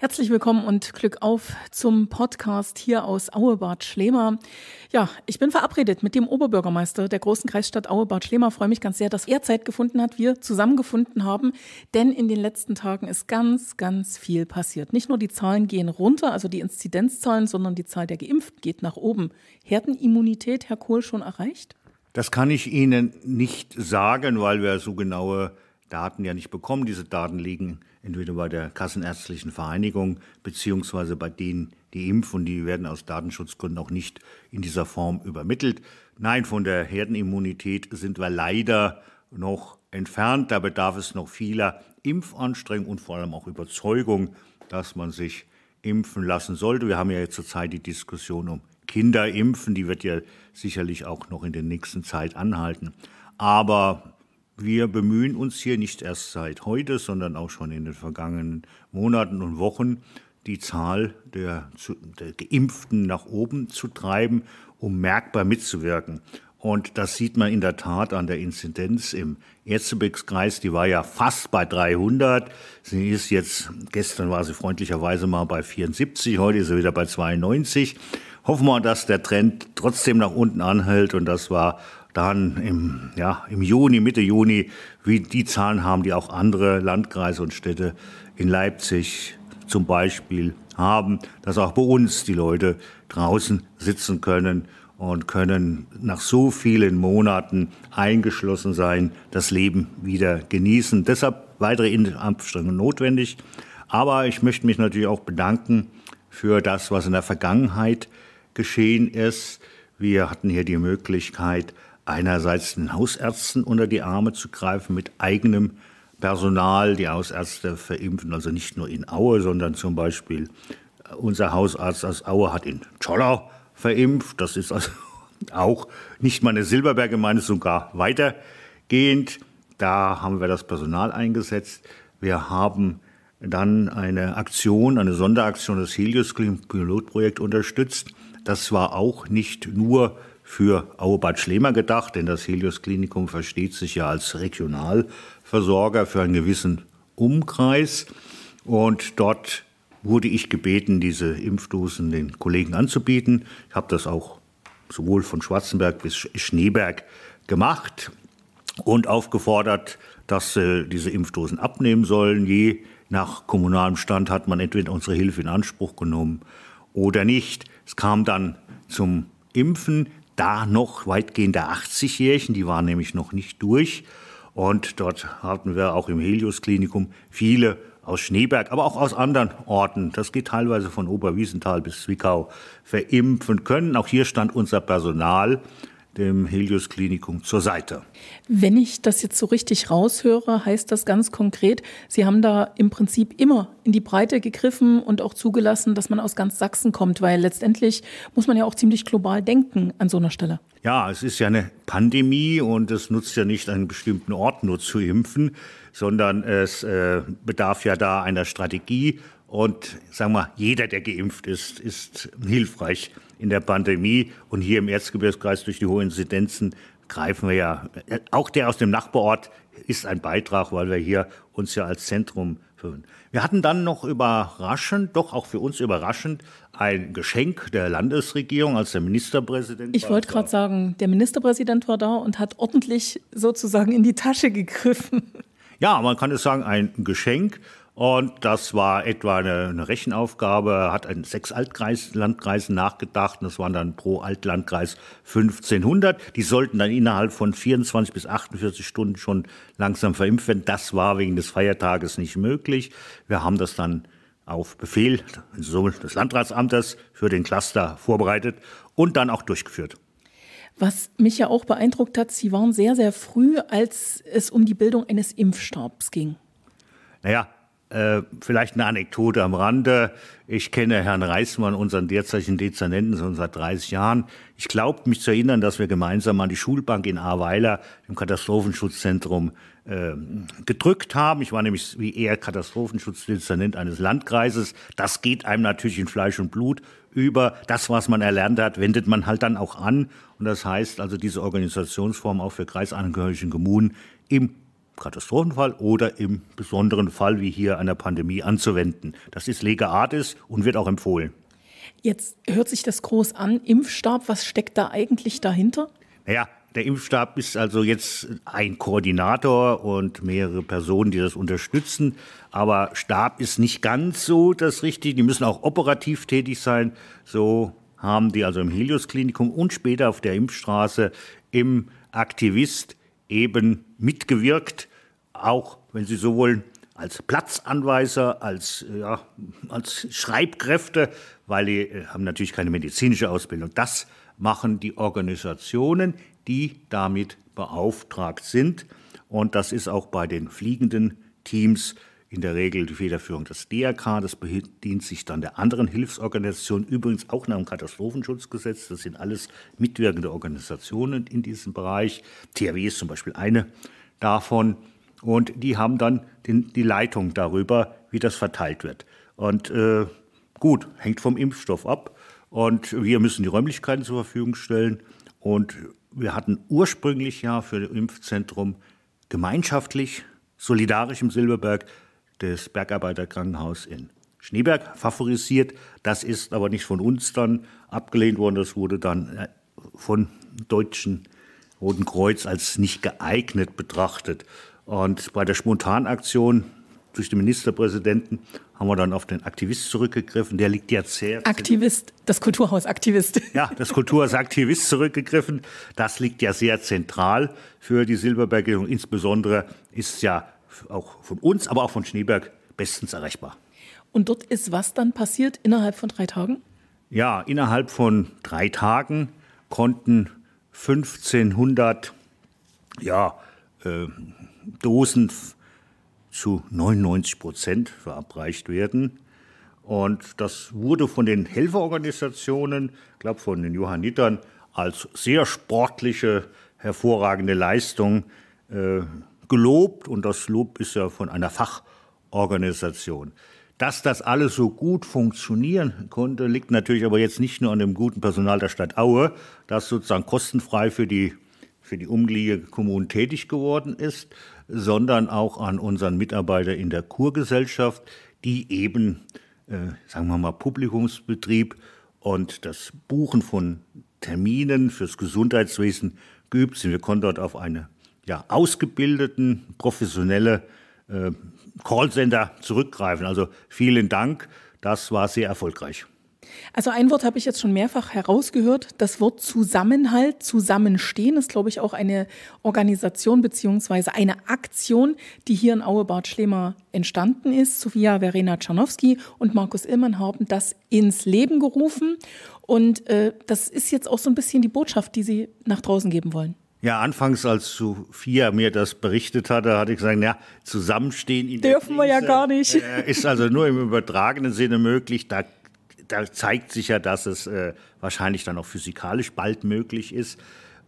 Herzlich willkommen und Glück auf zum Podcast hier aus Auebad Schlema. Ja, ich bin verabredet mit dem Oberbürgermeister der großen Kreisstadt Auebad Schlema. Freue mich ganz sehr, dass er Zeit gefunden hat, wir zusammengefunden haben, denn in den letzten Tagen ist ganz, ganz viel passiert. Nicht nur die Zahlen gehen runter, also die Inzidenzzahlen, sondern die Zahl der Geimpften geht nach oben. Herdenimmunität, Herr Kohl, schon erreicht? Das kann ich Ihnen nicht sagen, weil wir so genaue Daten ja nicht bekommen. Diese Daten liegen entweder bei der Kassenärztlichen Vereinigung beziehungsweise bei denen, die impfen. Die werden aus Datenschutzgründen auch nicht in dieser Form übermittelt. Nein, von der Herdenimmunität sind wir leider noch entfernt. Da bedarf es noch vieler Impfanstrengungen und vor allem auch Überzeugung, dass man sich impfen lassen sollte. Wir haben ja jetzt zurzeit die Diskussion um Kinderimpfen. Die wird ja sicherlich auch noch in der nächsten Zeit anhalten. Aber wir bemühen uns hier nicht erst seit heute, sondern auch schon in den vergangenen Monaten und Wochen, die Zahl der, der Geimpften nach oben zu treiben, um merkbar mitzuwirken. Und das sieht man in der Tat an der Inzidenz im Erzgebirgskreis. Die war ja fast bei 300. Sie ist jetzt, gestern war sie freundlicherweise mal bei 74, heute ist sie wieder bei 92. Hoffen wir, dass der Trend trotzdem nach unten anhält. Und das war dann im, ja, im Juni, Mitte Juni, wie die Zahlen haben, die auch andere Landkreise und Städte in Leipzig zum Beispiel haben, dass auch bei uns die Leute draußen sitzen können und können nach so vielen Monaten eingeschlossen sein, das Leben wieder genießen. Deshalb weitere Anstrengungen notwendig. Aber ich möchte mich natürlich auch bedanken für das, was in der Vergangenheit geschehen ist. Wir hatten hier die Möglichkeit, einerseits den Hausärzten unter die Arme zu greifen mit eigenem Personal, die Hausärzte verimpfen, also nicht nur in Aue, sondern zum Beispiel äh, unser Hausarzt aus Aue hat in Zschollau verimpft. Das ist also auch nicht meine Silberberg Gemeinde, sogar weitergehend. Da haben wir das Personal eingesetzt. Wir haben dann eine Aktion, eine Sonderaktion des Helios Pilotprojekt unterstützt das war auch nicht nur für Aubert Schlemer gedacht, denn das Helios Klinikum versteht sich ja als Regionalversorger für einen gewissen Umkreis. Und dort wurde ich gebeten, diese Impfdosen den Kollegen anzubieten. Ich habe das auch sowohl von Schwarzenberg bis Schneeberg gemacht und aufgefordert, dass äh, diese Impfdosen abnehmen sollen. Je nach kommunalem Stand hat man entweder unsere Hilfe in Anspruch genommen oder nicht. Es kam dann zum Impfen, da noch weitgehend der 80-Jährigen, die waren nämlich noch nicht durch. Und dort hatten wir auch im Helios-Klinikum viele aus Schneeberg, aber auch aus anderen Orten, das geht teilweise von Oberwiesenthal bis Zwickau, verimpfen können. Auch hier stand unser Personal dem Helios Klinikum zur Seite. Wenn ich das jetzt so richtig raushöre, heißt das ganz konkret, Sie haben da im Prinzip immer in die Breite gegriffen und auch zugelassen, dass man aus ganz Sachsen kommt, weil letztendlich muss man ja auch ziemlich global denken an so einer Stelle. Ja, es ist ja eine Pandemie und es nutzt ja nicht einen bestimmten Ort nur zu impfen, sondern es äh, bedarf ja da einer Strategie und sagen wir, jeder, der geimpft ist, ist hilfreich in der Pandemie. Und hier im Erzgebirgskreis durch die hohen Inzidenzen greifen wir ja. Auch der aus dem Nachbarort ist ein Beitrag, weil wir hier uns ja als Zentrum führen. Wir hatten dann noch überraschend, doch auch für uns überraschend, ein Geschenk der Landesregierung als der Ministerpräsident. Ich wollte gerade sagen, der Ministerpräsident war da und hat ordentlich sozusagen in die Tasche gegriffen. Ja, man kann es sagen, ein Geschenk. Und das war etwa eine, eine Rechenaufgabe, hat an sechs Altlandkreisen nachgedacht. Und das waren dann pro Altlandkreis 1500. Die sollten dann innerhalb von 24 bis 48 Stunden schon langsam verimpft werden. Das war wegen des Feiertages nicht möglich. Wir haben das dann auf Befehl des Landratsamtes für den Cluster vorbereitet und dann auch durchgeführt. Was mich ja auch beeindruckt hat, Sie waren sehr, sehr früh, als es um die Bildung eines Impfstabs ging. Naja, äh, vielleicht eine Anekdote am Rande. Ich kenne Herrn Reismann, unseren derzeitigen Dezernenten, schon seit 30 Jahren. Ich glaube, mich zu erinnern, dass wir gemeinsam an die Schulbank in Ahrweiler, im Katastrophenschutzzentrum, äh, gedrückt haben. Ich war nämlich wie er Katastrophenschutzdezernent eines Landkreises. Das geht einem natürlich in Fleisch und Blut über. Das, was man erlernt hat, wendet man halt dann auch an. Und das heißt also, diese Organisationsform auch für kreisangehörige Kommunen im Katastrophenfall oder im besonderen Fall wie hier einer Pandemie anzuwenden. Das ist Lega Artis und wird auch empfohlen. Jetzt hört sich das groß an. Impfstab, was steckt da eigentlich dahinter? Naja, der Impfstab ist also jetzt ein Koordinator und mehrere Personen, die das unterstützen. Aber Stab ist nicht ganz so das Richtige. Die müssen auch operativ tätig sein. So haben die also im Helios-Klinikum und später auf der Impfstraße im Aktivist eben mitgewirkt, auch wenn Sie so wollen, als Platzanweiser, als, äh, ja, als Schreibkräfte, weil die äh, haben natürlich keine medizinische Ausbildung. Das machen die Organisationen, die damit beauftragt sind. Und das ist auch bei den fliegenden Teams in der Regel die Federführung des DRK. Das bedient sich dann der anderen Hilfsorganisationen, übrigens auch nach dem Katastrophenschutzgesetz. Das sind alles mitwirkende Organisationen in diesem Bereich. THW ist zum Beispiel eine davon. Und die haben dann den, die Leitung darüber, wie das verteilt wird. Und äh, gut, hängt vom Impfstoff ab. Und wir müssen die Räumlichkeiten zur Verfügung stellen. Und wir hatten ursprünglich ja für das Impfzentrum gemeinschaftlich, solidarisch im Silberberg, des Bergarbeiterkrankenhaus in Schneeberg favorisiert. Das ist aber nicht von uns dann abgelehnt worden. Das wurde dann äh, von deutschen Roten Kreuz als nicht geeignet betrachtet. Und bei der Spontanaktion durch den Ministerpräsidenten haben wir dann auf den Aktivist zurückgegriffen. Der liegt ja sehr. Aktivist, das Kulturhaus Aktivist. Ja, das Kulturhaus Aktivist zurückgegriffen. Das liegt ja sehr zentral für die Silberberg. insbesondere ist ja auch von uns, aber auch von Schneeberg bestens erreichbar. Und dort ist was dann passiert innerhalb von drei Tagen? Ja, innerhalb von drei Tagen konnten 1500 ja, äh, Dosen zu 99 Prozent verabreicht werden. Und das wurde von den Helferorganisationen, ich glaube von den Johannitern, als sehr sportliche, hervorragende Leistung äh, gelobt und das Lob ist ja von einer Fachorganisation. Dass das alles so gut funktionieren konnte, liegt natürlich aber jetzt nicht nur an dem guten Personal der Stadt Aue, das sozusagen kostenfrei für die, für die umliegenden Kommunen tätig geworden ist, sondern auch an unseren Mitarbeitern in der Kurgesellschaft, die eben, äh, sagen wir mal, Publikumsbetrieb und das Buchen von Terminen fürs Gesundheitswesen geübt sind. Wir konnten dort auf eine ja, ausgebildeten, professionelle äh, Callcenter zurückgreifen. Also vielen Dank, das war sehr erfolgreich. Also ein Wort habe ich jetzt schon mehrfach herausgehört. Das Wort Zusammenhalt, Zusammenstehen ist, glaube ich, auch eine Organisation bzw. eine Aktion, die hier in Auebad Schlemer entstanden ist. Sophia Verena Czernowski und Markus Illmann haben das ins Leben gerufen. Und äh, das ist jetzt auch so ein bisschen die Botschaft, die Sie nach draußen geben wollen. Ja, anfangs, als Sophia mir das berichtet hatte, hatte ich gesagt, ja, zusammenstehen in Dürfen der Krise, wir ja gar nicht. Äh, ist also nur im übertragenen Sinne möglich. Da, da zeigt sich ja, dass es äh, wahrscheinlich dann auch physikalisch bald möglich ist.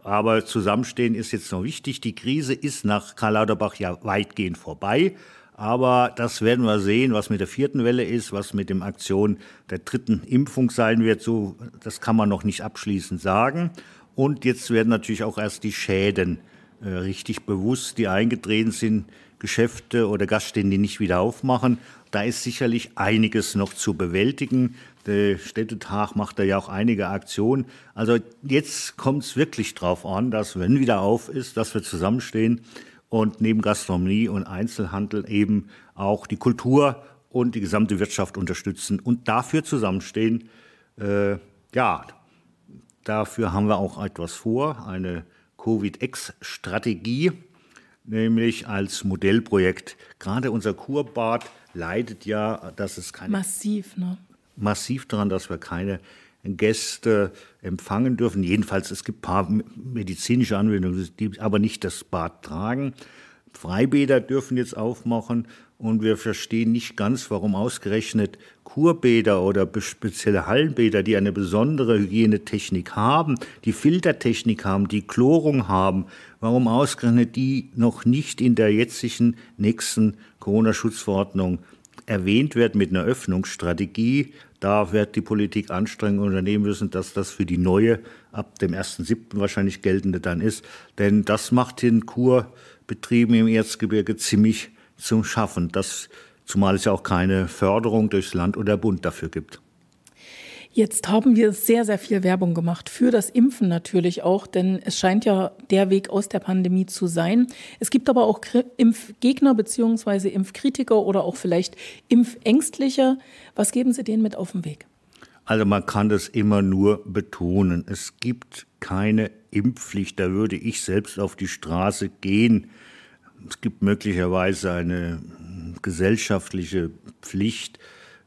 Aber Zusammenstehen ist jetzt noch wichtig. Die Krise ist nach Karl Lauterbach ja weitgehend vorbei. Aber das werden wir sehen, was mit der vierten Welle ist, was mit dem Aktion der dritten Impfung sein wird. So, das kann man noch nicht abschließend sagen. Und jetzt werden natürlich auch erst die Schäden äh, richtig bewusst, die eingetreten sind, Geschäfte oder Gaststätten, die nicht wieder aufmachen. Da ist sicherlich einiges noch zu bewältigen. Der Städtetag macht da ja auch einige Aktionen. Also jetzt kommt es wirklich darauf an, dass wenn wieder auf ist, dass wir zusammenstehen und neben Gastronomie und Einzelhandel eben auch die Kultur und die gesamte Wirtschaft unterstützen und dafür zusammenstehen. Äh, ja, Dafür haben wir auch etwas vor, eine Covid-X-Strategie, nämlich als Modellprojekt. Gerade unser Kurbad leidet ja, dass es keine. Massiv, ne? Massiv daran, dass wir keine Gäste empfangen dürfen. Jedenfalls, es gibt ein paar medizinische Anwendungen, die aber nicht das Bad tragen. Freibäder dürfen jetzt aufmachen und wir verstehen nicht ganz, warum ausgerechnet Kurbäder oder spezielle Hallenbäder, die eine besondere Hygienetechnik haben, die Filtertechnik haben, die Chlorung haben, warum ausgerechnet die noch nicht in der jetzigen nächsten Corona-Schutzverordnung erwähnt werden mit einer Öffnungsstrategie, da wird die Politik Anstrengungen unternehmen müssen, dass das für die neue, ab dem 1.7. wahrscheinlich geltende dann ist. Denn das macht den Kurbetrieben im Erzgebirge ziemlich zum Schaffen. Das, zumal es ja auch keine Förderung durchs Land oder Bund dafür gibt. Jetzt haben wir sehr, sehr viel Werbung gemacht für das Impfen natürlich auch, denn es scheint ja der Weg aus der Pandemie zu sein. Es gibt aber auch Impfgegner bzw. Impfkritiker oder auch vielleicht Impfängstliche. Was geben Sie denen mit auf den Weg? Also man kann das immer nur betonen. Es gibt keine Impfpflicht. Da würde ich selbst auf die Straße gehen. Es gibt möglicherweise eine hm, gesellschaftliche Pflicht,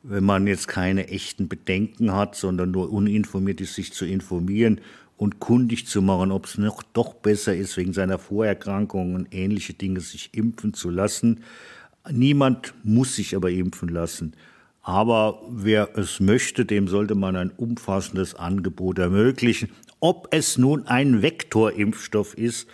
wenn man jetzt keine echten Bedenken hat, sondern nur uninformiert ist, sich zu informieren und kundig zu machen, ob es noch doch besser ist, wegen seiner Vorerkrankungen und ähnliche Dinge sich impfen zu lassen. Niemand muss sich aber impfen lassen. Aber wer es möchte, dem sollte man ein umfassendes Angebot ermöglichen. Ob es nun ein Vektorimpfstoff ist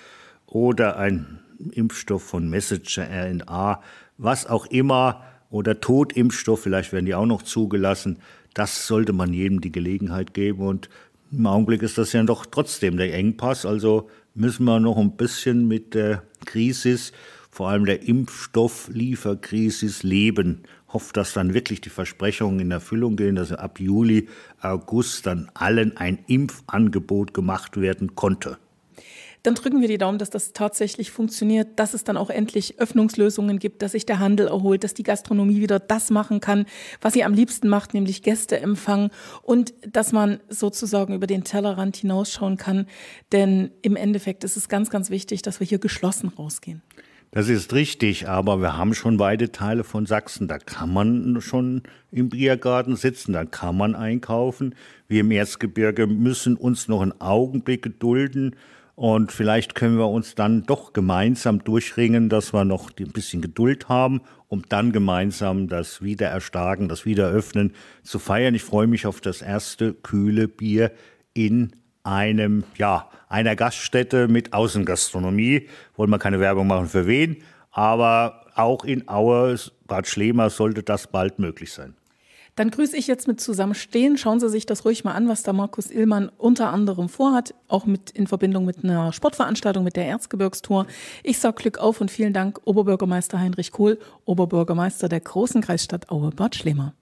oder ein Impfstoff von Messenger-RNA, was auch immer, oder Totimpfstoff, vielleicht werden die auch noch zugelassen. Das sollte man jedem die Gelegenheit geben und im Augenblick ist das ja doch trotzdem der Engpass, also müssen wir noch ein bisschen mit der Krise, vor allem der Impfstofflieferkrise leben. Hofft, dass dann wirklich die Versprechungen in Erfüllung gehen, dass ab Juli, August dann allen ein Impfangebot gemacht werden konnte dann drücken wir die Daumen, dass das tatsächlich funktioniert, dass es dann auch endlich Öffnungslösungen gibt, dass sich der Handel erholt, dass die Gastronomie wieder das machen kann, was sie am liebsten macht, nämlich Gäste empfangen und dass man sozusagen über den Tellerrand hinausschauen kann. Denn im Endeffekt ist es ganz, ganz wichtig, dass wir hier geschlossen rausgehen. Das ist richtig, aber wir haben schon weite Teile von Sachsen. Da kann man schon im Biergarten sitzen, da kann man einkaufen. Wir im Erzgebirge müssen uns noch einen Augenblick gedulden. Und vielleicht können wir uns dann doch gemeinsam durchringen, dass wir noch ein bisschen Geduld haben, um dann gemeinsam das Wiedererstarken, das Wiederöffnen zu feiern. Ich freue mich auf das erste kühle Bier in einem, ja, einer Gaststätte mit Außengastronomie. Wollen wir keine Werbung machen für wen, aber auch in Auer, Bad Schlema sollte das bald möglich sein. Dann grüße ich jetzt mit Zusammenstehen. Schauen Sie sich das ruhig mal an, was da Markus Illmann unter anderem vorhat, auch mit in Verbindung mit einer Sportveranstaltung mit der Erzgebirgstour. Ich sage Glück auf und vielen Dank, Oberbürgermeister Heinrich Kohl, Oberbürgermeister der großen Kreisstadt Aue-Bad Schlemer.